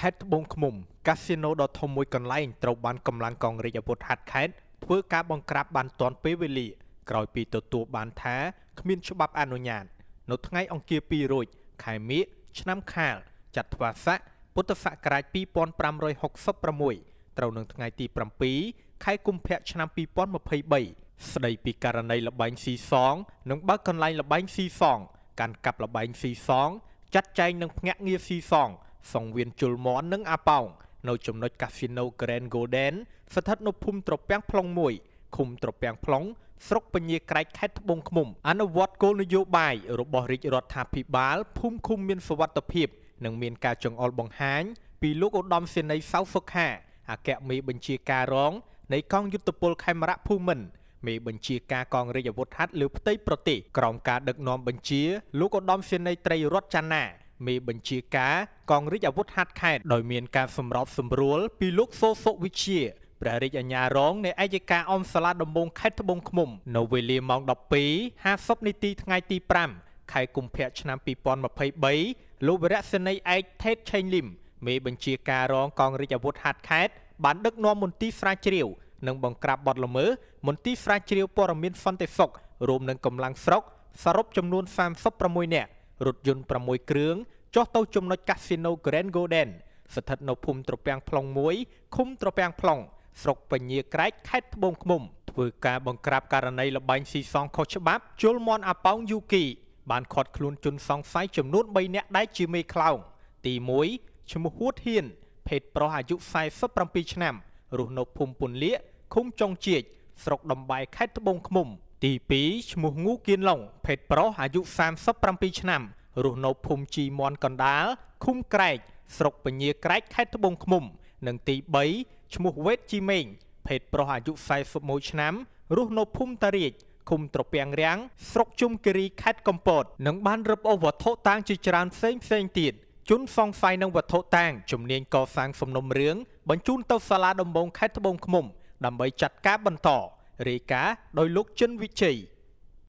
ខេត្តត្បូងឃ្មុំកាស៊ីណូដ៏ធំមួយកន្លែងត្រូវបានកម្លាំងកងរាជអាវុធហត្ថខេត្តធ្វើការបង្ក្រាបបានទាន់ពេលវេលាក្រោយពីទទួលបានថាគ្មានច្បាប់អនុញ្ញាតនៅថ្ងៃអង្គារ2រោចខែមិញឆ្នាំខាលចត្វាស័កពុទ្ធសករាជ2566ត្រូវនឹងថ្ងៃទី7ខែកុម្ភៈឆ្នាំ2023ស្ដីពីករណីលបែងស៊ីសង និងបើកកន្លែងលបែងស៊ីសងកាន់កាប់លបែងស៊ីសងចាត់ចែងនិងភ្នាក់ងារស៊ីសងសង្វៀនជុលមន់និងអាប៉ោងនៅចំណុច Casino Grand Golden ស្ថិតនៅភូមិត្រពាំង plong 1ឃុំត្រពាំង plong ស្រុកពញាក្រែកខេត្តត្បូងឃ្មុំអនុវត្តគោលនយោបាយរបស់រាជរដ្ឋាភិបាលភូមិឃុំមានសវត្ថិភាពនិងមានការចងអល់បង្ហាញពីលោកឧត្តមសេនីយ៍សៅសុខាអគ្គមេបញ្ជាការរងនៃកងយុទ្ធពលខេមរៈភូមិន្ទមេបញ្ជាការកងរាជអាវុធហត្ថលើផ្ទៃប្រទេសក្រោមការដឹកនាំបញ្ជាលោកឧត្តមសេនីយ៍ត្រីរតចាណាមេបញ្ជាការកងរាជអាវុធហត្ថខេត្តដោយមានការសម្របសម្រួល ពីលោកសូសុវិជាព្រះរាជអាជ្ញារងនៃឯកការអមសាលាដំបងខេត្តត្បូងឃ្មុំ នៅវេលាម៉ោង12:50នាទីថ្ងៃទី5ខែកុម្ភៈឆ្នាំ2023លោកវរៈសេនីឯកថេតឆេងលឹមមេ បញ្ជាការរងកងរាជអាវុធហត្ថខេត្តបានដឹកនាំមន្ទីរស្រាវជ្រាវនិងបង្ក្រាបបទល្មើសមន្ទីរស្រាវជ្រាវព័ត៌មានសន្តិសុខរួមនឹងកម្លាំងស្រុកសរុបចំនួន36នាក់រថយន្ត6គ្រឿងចុះទៅចំណុចកាស៊ីណូ Grand Golden ស្ថិតនៅភូមិត្រពាំង plong 1ឃុំត្រពាំង plong ស្រុកពញាក្រែកខេត្តត្បូងឃ្មុំធ្វើការបង្ក្រាបករណីលបែងស៊ីសងខុសច្បាប់ជុលមន់អាប៉ោងយូគី បានខាត់ខ្លួនជនសង្ស័យចំនួន3នាក់ដែលជាមេខ្លោងទី1ឈ្មោះហួតហ៊ាន ភេទប្រុសអាយុ47ឆ្នាំ រស់នៅភូមិពុនលៀកឃុំចុងជៀកស្រុកដំបាយខេត្តត្បូងឃ្មុំទី2ឈ្មោះងូគៀនឡុងភេទប្រុសអាយុ37ឆ្នាំ រស់នៅភូមិជីមន់កណ្ដាលឃុំក្រែកស្រុកពញាក្រែកខេត្តត្បូងឃ្មុំ និងទី3ឈ្មោះវេតជីមេងភេទប្រុសអាយុ41ឆ្នាំ រស់នៅភូមិតារាជឃុំត្រពាំងរាំងស្រុកជុំគិរីខេត្តកំពតនិងបានរឹបអូសវត្ថុតាងជាច្រើនផ្សេងផ្សេងទៀតជនសង្ស័យនឹងវត្ថុតាងជំនាញកសាងសំណុំរឿងបញ្ជូនទៅសាលាដំបងខេត្តត្បូងឃ្មុំ ដើម្បីចាត់ការបន្ត។ Rỉ cá đôi lúc chân vị chỉ